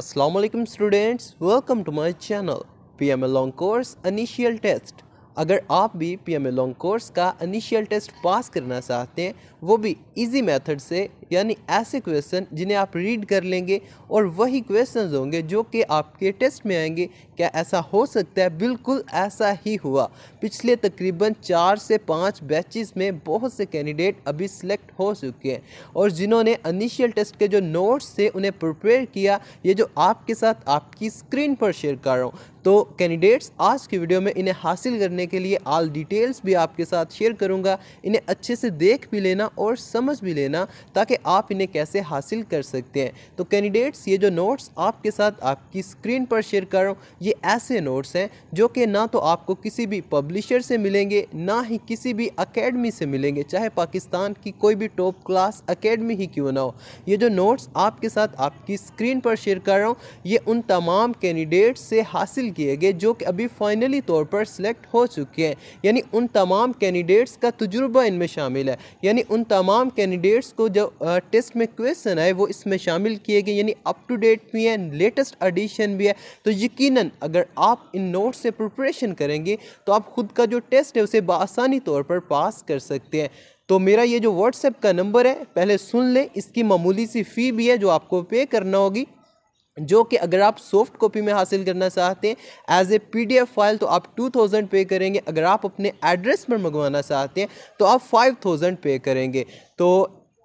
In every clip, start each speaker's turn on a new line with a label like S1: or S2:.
S1: Aslam students welcome to my channel P M A long course initial test अगर आप भी P M A long course का initial test pass करना चाहते हैं वो भी इजी मेथड से यानी ऐसे क्वेश्चन जिन्हें आप रीड कर लेंगे और वही क्वेश्चंस होंगे जो कि आपके टेस्ट में आएंगे क्या ऐसा हो सकता है बिल्कुल ऐसा ही हुआ पिछले तकरीबन चार से पाँच बैचेस में बहुत से कैंडिडेट अभी सिलेक्ट हो चुके हैं और जिन्होंने इनिशियल टेस्ट के जो नोट्स थे उन्हें प्रिपेयर किया ये जो आपके साथ आपकी स्क्रीन पर शेयर कर रहा हूँ तो कैंडिडेट्स आज की वीडियो में इन्हें हासिल करने के लिए आल डिटेल्स भी आपके साथ शेयर करूँगा इन्हें अच्छे से देख भी लेना लेना और समझ भी लेना ताकि आप इन्हें कैसे हासिल कर सकते हैं तो कैंडिडेट्स ये जो नोट्स आपके साथ आपकी स्क्रीन पर शेयर कर रहा हूँ ये ऐसे नोट्स हैं जो कि ना तो आपको किसी भी पब्लिशर से मिलेंगे ना ही किसी भी अकेडमी से मिलेंगे चाहे पाकिस्तान की कोई भी टॉप क्लास अकेडमी ही क्यों ना हो ये जो नोट्स आपके साथ आपकी स्क्रीन पर शेयर कर रहा हूँ ये उन तमाम कैंडिडेट्स से हासिल किए गए जो कि अभी फाइनली तौर पर सिलेक्ट हो चुके हैं यानी उन तमाम कैंडिडेट्स का तजुर्बा इनमें शामिल है यानी उन तमाम कैंडिडेट्स को जो टेस्ट में क्वेश्चन आए वो इसमें शामिल किए गए यानी अप टू डेट भी है लेटेस्ट एडिशन भी है तो यकीनन अगर आप इन नोट से प्रिपरेशन करेंगे तो आप ख़ुद का जो टेस्ट है उसे बसानी तौर पर पास कर सकते हैं तो मेरा ये जो व्हाट्सएप का नंबर है पहले सुन लें इसकी मामूली सी फ़ी भी है जो आपको पे करना होगी जो कि अगर आप सॉफ्ट कॉपी में हासिल करना चाहते हैं एज ए पी फाइल तो आप 2000 पे करेंगे अगर आप अपने एड्रेस पर मंगवाना चाहते हैं तो आप 5000 पे करेंगे तो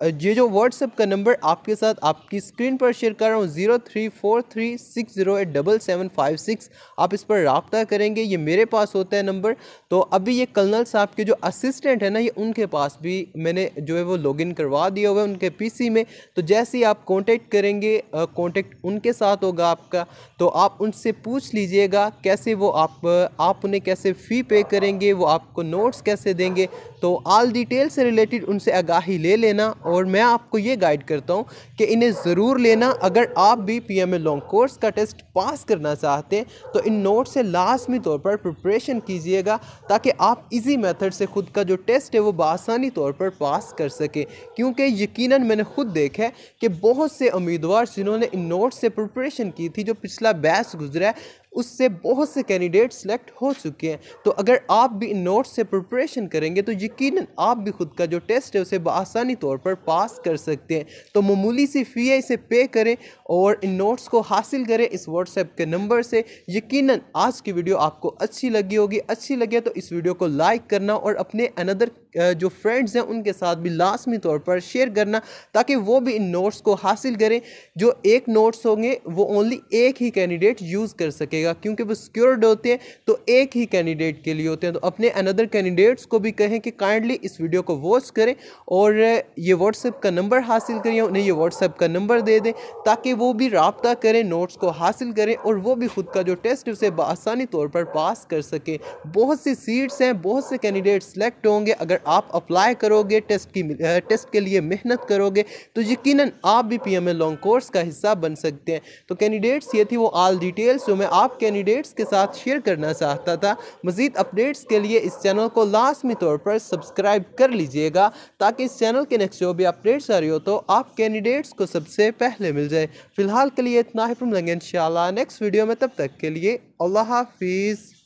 S1: ये जो व्हाट्सएप का नंबर आपके साथ आपकी स्क्रीन पर शेयर कर रहा हूँ zero three four three six zero eight double seven five six आप इस पर रबता करेंगे ये मेरे पास होता है नंबर तो अभी ये कर्नल साहब के जो असिस्टेंट है ना ये उनके पास भी मैंने जो है वो लॉगिन करवा दिया हुआ है उनके पीसी में तो जैसे ही आप कॉन्टेक्ट करेंगे कॉन्टेक्ट उनके साथ होगा आपका तो आप उनसे पूछ लीजिएगा कैसे वो आप आप उन्हें कैसे फ़ी पे करेंगे वो आपको नोट्स कैसे देंगे तो आल डिटेल से रिलेटेड उनसे आगाही ले लेना और और मैं आपको ये गाइड करता हूँ कि इन्हें ज़रूर लेना अगर आप भी P M A long course का टेस्ट पास करना चाहते हैं तो इन नोट से लाजमी तौर पर प्रिपरेशन कीजिएगा ताकि आप इजी मेथड से ख़ुद का जो टेस्ट है वो बासानी तौर पर पास कर सकें क्योंकि यकीन मैंने ख़ुद देखा है कि बहुत से उम्मीदवार जिन्होंने इन नोट से प्रिपरेशन की थी जो पिछला बैस गुजरा है उससे बहुत से कैंडिडेट सेलेक्ट हो चुके हैं तो अगर आप भी इन नोट्स से प्रिपरेशन करेंगे तो यकीन आप भी खुद का जो टेस्ट है उसे बसानी तौर पर पास कर सकते हैं तो ममूली सी फ़ी है इसे पे करें और इन नोट्स को हासिल करें इस व्हाट्सएप के नंबर से यकीन आज की वीडियो आपको अच्छी लगी होगी अच्छी लगे तो इस वीडियो को लाइक करना और अपने अनदर जो फ्रेंड्स हैं उनके साथ भी लाजमी तौर पर शेयर करना ताकि वो भी इन नोट्स को हासिल करें जो एक नोट्स होंगे वो ओनली एक ही कैंडिडेट यूज़ कर सके पड़ेगा क्योंकि वो सिक्योर्ड होते हैं तो एक ही कैंडिडेट के लिए होते हैं तो अपने अनदर कैंडिडेट्स को भी कहें कि काइंडली इस वीडियो को वॉच करें और ये व्हाट्सएप का नंबर हासिल करें उन्हें ये व्हाट्सएप का नंबर दे दें ताकि वो भी रबता करें नोट्स को हासिल करें और वो भी ख़ुद का जो टेस्ट उसे बसानी तौर पर पास कर सकें बहुत सी सीट्स हैं बहुत से कैंडिडेट सेलेक्ट होंगे अगर आप अप्लाई करोगे टेस्ट की टेस्ट के लिए मेहनत करोगे तो यकीन आप भी P M A long course का हिस्सा बन सकते हैं तो कैंडिडेट्स ये थी वो आल डिटेल्स जो मैं आप टॉप कैंडिडेट्स के साथ शेयर करना चाहता था मज़ीद अपडेट्स के लिए इस चैनल को लाजमी तौर पर सब्सक्राइब कर लीजिएगा ताकि इस चैनल के नेक्स्ट जो भी अपडेट्स आ रही हो तो आप कैंडिडेट्स को सबसे पहले मिल जाए फ़िलहाल के लिए इतना ही मिलेंगे इन नेक्स्ट वीडियो में तब तक के लिए अल्लाह हाफिज़